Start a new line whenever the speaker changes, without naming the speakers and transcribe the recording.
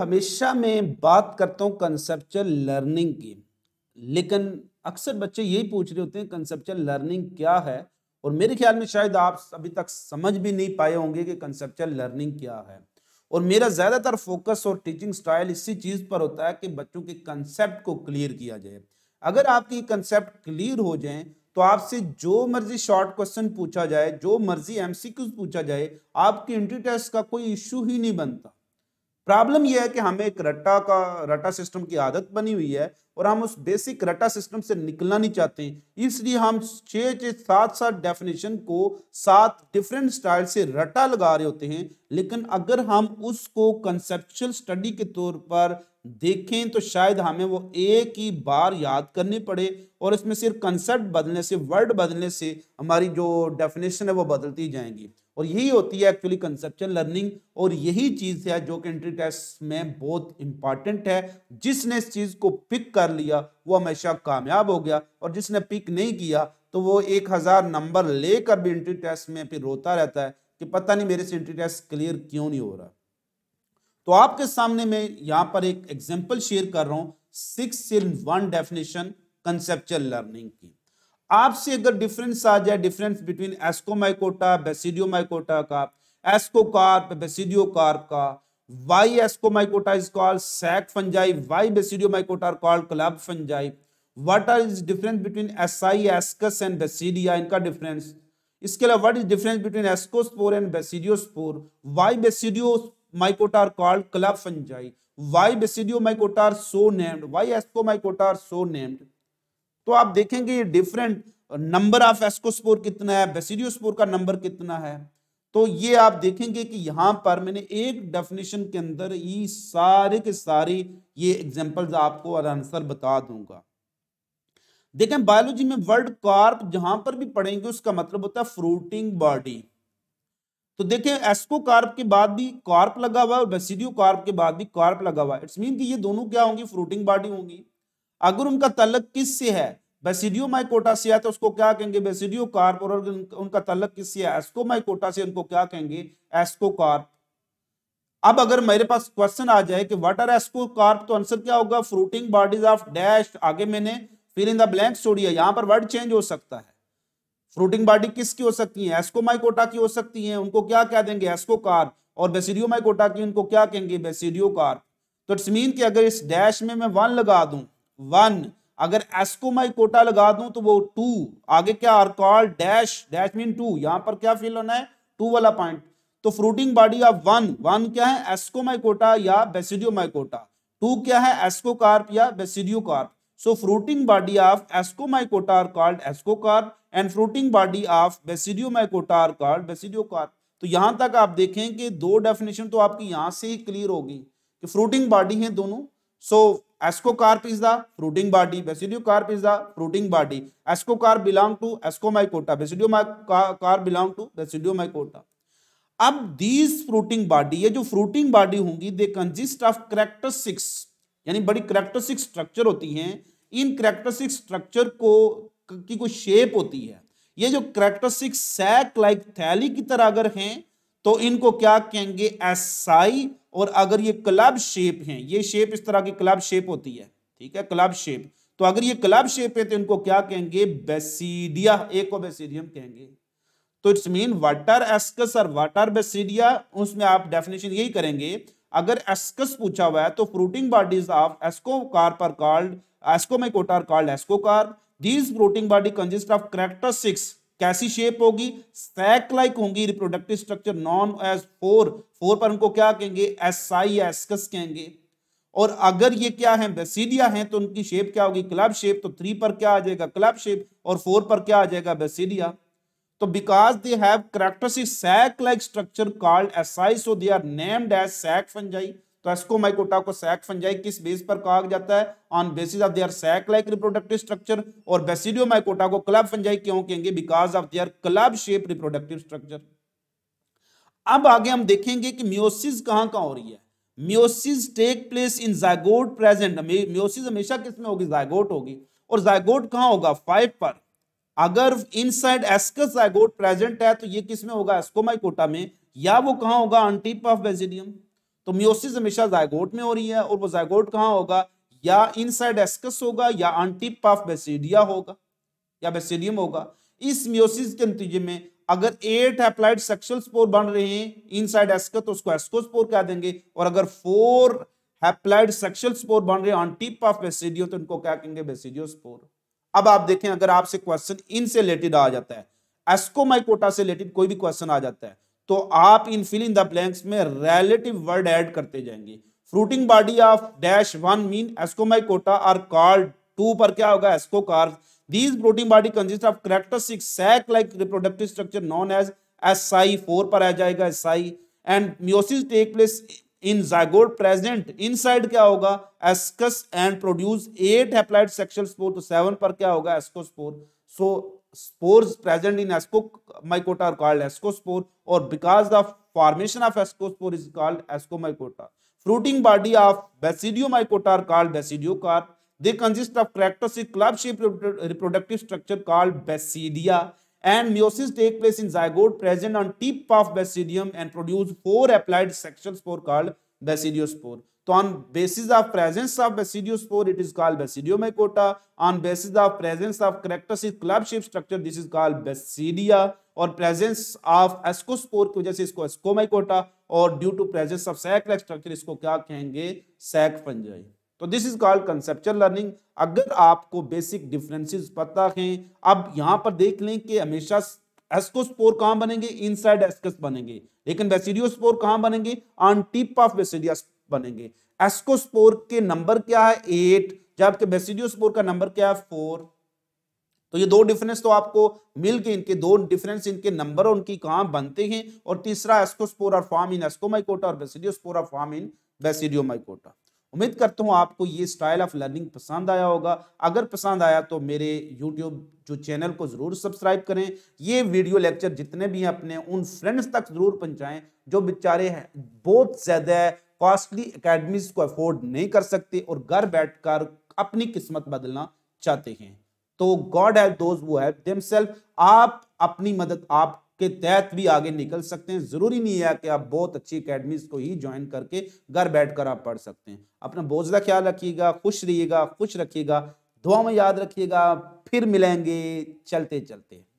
हमेशा मैं बात करता हूँ कंसेप्चुअल लर्निंग की लेकिन अक्सर बच्चे यही पूछ रहे होते हैं कंसेप्चुअल लर्निंग क्या है और मेरे ख्याल में शायद आप अभी तक समझ भी नहीं पाए होंगे कि कंसेप्चुअल लर्निंग क्या है और मेरा ज़्यादातर फोकस और टीचिंग स्टाइल इसी चीज़ पर होता है कि बच्चों के कंसेप्ट को क्लियर किया जाए अगर आपकी कंसेप्ट क्लियर हो जाए तो आपसे जो मर्जी शॉर्ट क्वेश्चन पूछा जाए जो मर्जी एमसीक्यूज पूछा जाए आपके इंट्री टेस्ट का कोई इशू ही नहीं बनता प्रॉब्लम यह है कि हमें एक रट्टा का रट्टा सिस्टम की आदत बनी हुई है और हम उस बेसिक रट्टा सिस्टम से निकलना नहीं चाहते इसलिए हम छः छः सात सात डेफिनेशन को सात डिफरेंट स्टाइल से रट्टा लगा रहे होते हैं लेकिन अगर हम उसको कंसेप्चुअल स्टडी के तौर पर देखें तो शायद हमें वो एक ही बार याद करनी पड़े और इसमें सिर्फ कंसेप्ट बदलने से वर्ड बदलने से हमारी जो डेफिनेशन है वो बदलती जाएंगी और यही होती है एक्चुअली कंसेप्चुअल लर्निंग और यही चीज़ है जो कि एंट्री टेस्ट में बहुत इंपॉर्टेंट है जिसने इस चीज़ को पिक कर लिया वो हमेशा कामयाब हो गया और जिसने पिक नहीं किया तो वो एक हज़ार नंबर लेकर भी एंट्री टेस्ट में फिर रोता रहता है कि पता नहीं मेरे से एंट्री टेस्ट क्लियर क्यों नहीं हो रहा तो आपके सामने मैं यहां पर एक एग्जाम्पल शेयर कर रहा हूं six in one definition conceptual learning की आपसे अगर डिफरेंस आ जाए difference between ascomycota basidiomycota का एस्कोकार्प बेसिडियो कार्प का why ascomycota is called sac fungi why basidiomycota called club fungi what are is difference between asci ascus and basidia इनका डिफरेंस इसके अलावा what is difference between ascospore and basidiospore why basidiomycota called club fungi why basidiomycota so named Y ascomycota so named तो आप देखेंगे ये different number of ascospore कितना है बेसिडियोस्पोर का नंबर कितना है तो ये आप देखेंगे कि यहां पर मैंने एक डेफिनेशन के अंदर ये सारे के सारे ये एग्जांपल्स आपको और आंसर बता दूंगा देखें बायोलॉजी में वर्ड कार्प जहां पर भी पढ़ेंगे उसका मतलब होता है फ्रूटिंग बॉडी तो देखें एस्को कार्प के बाद भी कार्प लगा हुआ है और बेसिडियो कार्प के बाद भी कार्प लगा हुआ है इट्स मीन कि ये दोनों क्या होंगी फ्रूटिंग बॉडी होंगी अगर उनका तलक किस से है बेसिडियो माइकोटा से है तो उसको क्या कहेंगे बेसिडियो कार्प और उनका तलक किस से है एस्को माइकोटा से उनको क्या कहेंगे एस्को कार्प अब अगर मेरे पास क्वेश्चन आ जाए कि वट आर एस्को कार्प तो आंसर क्या होगा फ्रूटिंग बॉडीज ऑफ डैश आगे मैंने फिर इन द ब्लैंक छोड़ी है यहां पर वर्ड चेंज हो सकता है फ्रूटिंग बॉडी किसकी हो सकती है एस्को माइकोटा की हो सकती है उनको क्या कह देंगे एस्को कार्प और बेसिडियो माइकोटा की उनको क्या कहेंगे बेसिडियो कार्प तो इट्स मीन कि अगर इस डैश में मैं वन लगा दूं वन अगर एस को मैं कोटा लगा दूं तो वो टू आगे क्या are call dash dash mean two यहां पर क्या फील होना है टू वाला पॉइंट तो fruiting body of one one क्या है एस्को माइकोटा या बेसिडियो माइकोटा टू क्या है एस्को कार्प या basidiocarp so fruiting body of ascomycota are called ascocarp and fruiting body of basidiomycota are called basidiocarp तो यहां तक आप देखें कि दो डेफिनेशन तो आपकी यहां से ही क्लियर होगी कि फ्रूटिंग बॉडी है दोनों so so, ascocarp is the fruiting body basidiocarp is the fruiting body ascocarp belong to ascomycota basidiocarp belong to basidiomycota अब दीज फ्रूटिंग बॉडी ये जो फ्रूटिंग बॉडी होंगी दे consist of करेक्टरसिक्स यानी बड़ी करेक्टरसिक structure होती हैं इन करेक्टरसिक structure को की कोई शेप होती है ये जो करेक्टरसिक सैक लाइक थैली की तरह अगर हैं तो इनको क्या कहेंगे एसआई और अगर ये क्लब शेप हैं ये शेप इस तरह की क्लब शेप होती है ठीक है क्लब शेप तो अगर ये क्लब शेप है तो इनको क्या कहेंगे बेसिडिया एक बेसिडियम कहेंगे तो इट्स मीन वाटर एस्कस और वाटर बेसिडिया उसमें आप डेफिनेशन यही करेंगे अगर एस्कस पूछा हुआ है तो फ्रूटिंग बॉडीज ऑफ एस्कोकार्प पर called ascomycota are called ascocarp these fruiting body consist of character six कैसी शेप होगी सैक लाइक होंगी reproductive structure known as four four पर उनको क्या कहेंगे एस आई एसकस कहेंगे और अगर ये क्या है बेसिडिया है तो उनकी शेप क्या होगी क्लब शेप तो थ्री पर क्या आ जाएगा क्लब शेप और फोर पर क्या आ जाएगा बेसिडिया तो because they have characteristic sac like structure called asci so they are named as sac fungi तो एस्कोमाइकोटा को सैक फंजाई किस बेस पर कहा जाता है on basis of their sac like reproductive structure और बेसिडियोमाइकोटा को क्लब फंजाई क्यों कहेंगे because of their club shape reproductive structure अब आगे हम देखेंगे कि म्योसिस कहां कहां हो रही है meiosis take place in zygote present meiosis हमेशा किस में होगी जायगोट होगी और जायगोट कहां होगा फाइव पर अगर इनसाइड एस्कस जायगोट प्रेजेंट है तो ये किस में होगा एस्कोमाइकोटा में या वो कहां होगा ऑन टिप ऑफ बेजिडियम तो मियोसिस हमेशा जायगोट में हो रही है और वो जायगोट कहाँ होगा या इनसाइड एस्कस होगा या आंटीप ऑफ बेसिडिया होगा या बेसिडियम होगा इस मियोसिस के नतीजे में अगर एट एप्लाइड सेक्सुअल स्पोर बन रहे हैं इनसाइड एस्कस तो उसको एस्कोस्पोर कह देंगे और अगर फोर हैप्लाइड सेक्सुअल स्पोर बन रहे ऑन टिप ऑफ बेसिडियो तो इनको क्या कहेंगे बेसिडियो स्पोर अब आप देखें अगर आपसे क्वेश्चन इनसे रिलेटेड आ जाता है एस्कोमाइकोटा से रिलेटेड कोई भी क्वेश्चन आ जाता है तो आप इन फिल इन द ब्लैंक्स में रिलेटिव वर्ड ऐड करते जाएंगे fruiting body of dash one mean ascomycota are called two पर क्या होगा ascocarp these protein body consist of characteristic sac like reproductive structure known as as asci four पर आ जाएगा as asci and meiosis take place in zygote present inside क्या होगा ascus and produce eight haploid section spore तो seven पर क्या होगा ascospore so spores present in ascomycota are called ascospore or because the formation of ascospore is called ascomycota. Fruiting body of basidiomycota are called basidiocarp. They consist of characteristic club-shaped reproductive structure called basidia and meiosis take place in zygote present on tip of basidium and produce four applied sexual spore called basidiospore. So तो on basis of presence of basidiosphore, it is called basidiomycota. On basis of presence of characteristic club-shaped structure, this is called basidia. और presence of ascospore की वजह से इसको ascomycota और due to presence of sac like structure इसको क्या कहेंगे sac fungi तो this is called conceptual learning अगर आपको बेसिक डिफरेंसेस पता हैं अब यहां पर देख लें कि हमेशा एस्कोस्पोर कहां बनेंगे इनसाइड एस्कस बनेंगे लेकिन बेसिडियोस्पोर कहां बनेंगे ऑन टिप ऑफ बेसिडिया बनेंगे एस्कोस्पोर के नंबर क्या है एट जबकि बेसिडियोस्पोर का नंबर क्या है फोर तो ये दो डिफरेंस तो आपको मिल गए इनके दो डिफरेंस इनके नंबर और उनकी कहां बनते हैं और तीसरा एस्कोस्पोर और फॉर्म इन एस्कोमाइकोटा और बेसिडियोस्पोर और फॉर्म इन बेसिडियोमाइकोटा उम्मीद करता हूं आपको ये स्टाइल ऑफ लर्निंग पसंद आया होगा अगर पसंद आया तो मेरे यूट्यूब जो चैनल को ज़रूर सब्सक्राइब करें ये वीडियो लेक्चर जितने भी हैं अपने उन फ्रेंड्स तक ज़रूर पहुंचाएं जो बेचारे हैं बहुत ज़्यादा कॉस्टली अकेडमीज को अफोर्ड नहीं कर सकते और घर बैठकर अपनी किस्मत बदलना चाहते हैं तो गॉड हैव दोज वो हैव आप अपनी मदद आप के तहत भी आगे निकल सकते हैं ज़रूरी नहीं है कि आप बहुत अच्छी अकेडमीज को ही ज्वाइन करके घर बैठकर आप पढ़ सकते हैं अपना बोझला ख्याल रखिएगा खुश रहिएगा खुश रखिएगा दुआ में याद रखिएगा फिर मिलेंगे चलते चलते